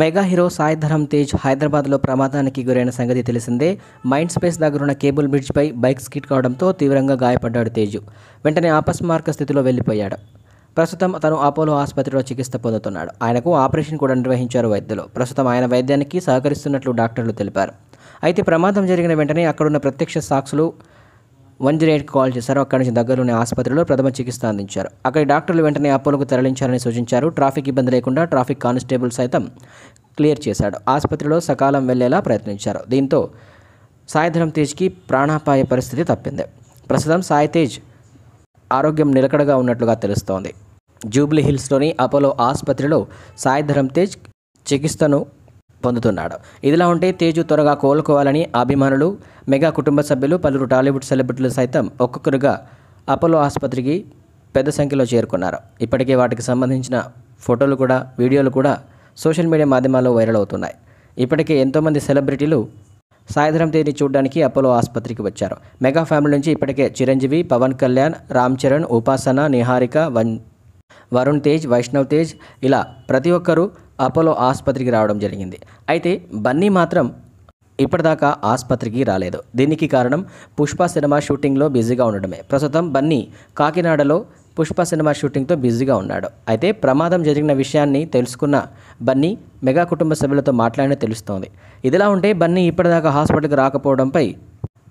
mega hero Sai Dharam Tej హైదరాబాద్లో ప్రమాదానికి గురైన సంగతి తెలిసిందే మైండ్ స్పేస్ దగ్గరున్న కేబుల్ బ్రిడ్జ్పై బైక్ స్కిట్ కావడంతో తీవ్రంగా గాయపడ్డాడు తేజు వెంటనే ఆపస్మార్క స్థితిలో వెళ్ళిపోయాడు ప్రస్తుతం తను అపోలో ఆసుపత్రిలో చికిత్స పొందుతున్నాడు ఆయనకు ఆపరేషన్ కూడా నిర్వహించారు వైద్యులు ప్రస్తుతం ఆయన వైద్యానికి సహకరిస్తున్నట్లు డాక్టర్లు తెలిపారు అయితే ప్రమాదం జరిగిన వెంటనే అక్కడున్న ప్రత్యక్ష సాక్షులు వన్ జీరో ఎయిట్కి కాల్ చేశారు అక్కడి నుంచి దగ్గరలోని ఆసుపత్రిలో ప్రథమ చికిత్స అందించారు అక్కడి డాక్టర్లు వెంటనే అపోలోకి తరలించాలని సూచించారు ట్రాఫిక్ ఇబ్బంది లేకుండా ట్రాఫిక్ కానిస్టేబుల్ సైతం క్లియర్ చేశాడు ఆసుపత్రిలో సకాలం వెళ్లేలా ప్రయత్నించారు దీంతో సాయిధరం తేజ్కి ప్రాణాపాయ పరిస్థితి తప్పింది ప్రస్తుతం సాయి తేజ్ ఆరోగ్యం నిలకడగా ఉన్నట్లుగా తెలుస్తోంది జూబ్లీ హిల్స్లోని అపోలో ఆసుపత్రిలో సాయిధరం తేజ్ చికిత్సను పొందుతున్నాడు ఇదిలా ఉంటే తేజు త్వరగా కోలుకోవాలని అభిమానులు మెగా కుటుంబ సభ్యులు పలువురు టాలీవుడ్ సెలబ్రిటీలు సైతం ఒక్కొక్కరుగా అపోలో ఆసుపత్రికి పెద్ద సంఖ్యలో చేరుకున్నారు ఇప్పటికే వాటికి సంబంధించిన ఫోటోలు కూడా వీడియోలు కూడా సోషల్ మీడియా మాధ్యమాల్లో వైరల్ అవుతున్నాయి ఇప్పటికే ఎంతోమంది సెలబ్రిటీలు సాయంత్రం తేదీ చూడడానికి అపోలో ఆసుపత్రికి వచ్చారు మెగా ఫ్యామిలీ నుంచి ఇప్పటికే చిరంజీవి పవన్ కళ్యాణ్ రామ్ చరణ్ ఉపాసన నిహారిక వన్ వరుణ్ తేజ్ వైష్ణవ్ తేజ్ ఇలా ప్రతి ఒక్కరూ అపోలో ఆసుపత్రికి రావడం జరిగింది అయితే బన్నీ మాత్రం ఇప్పటిదాకా ఆసుపత్రికి రాలేదు దీనికి కారణం పుష్ప సినిమా షూటింగ్లో బిజీగా ఉండడమే ప్రస్తుతం బన్నీ కాకినాడలో పుష్ప సినిమా షూటింగ్తో బిజీగా ఉన్నాడు అయితే ప్రమాదం జరిగిన విషయాన్ని తెలుసుకున్న బన్నీ మెగా కుటుంబ సభ్యులతో మాట్లాడిన తెలుస్తోంది ఇదిలా ఉంటే బన్నీ ఇప్పటిదాకా హాస్పిటల్కి రాకపోవడంపై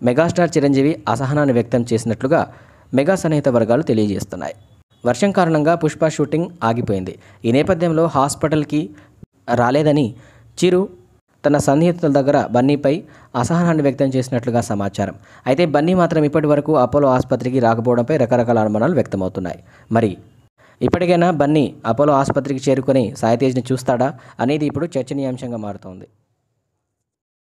మెగాస్టార్ చిరంజీవి అసహనాన్ని వ్యక్తం చేసినట్లుగా మెగా సన్నిహిత వర్గాలు తెలియజేస్తున్నాయి వర్షం కారణంగా పుష్ప షూటింగ్ ఆగిపోయింది ఈ నేపథ్యంలో హాస్పిటల్కి రాలేదని చిరు తన సన్నిహితుల దగ్గర బన్నీపై అసహనాన్ని వ్యక్తం చేసినట్లుగా సమాచారం అయితే బన్నీ మాత్రం ఇప్పటి వరకు అపోలో ఆసుపత్రికి రాకపోవడంపై రకరకాల అనుమానాలు వ్యక్తమవుతున్నాయి మరి ఇప్పటికైనా బన్నీ అపోలో ఆసుపత్రికి చేరుకొని సాయితేజ్ని చూస్తాడా అనేది ఇప్పుడు చర్చనీయాంశంగా మారుతోంది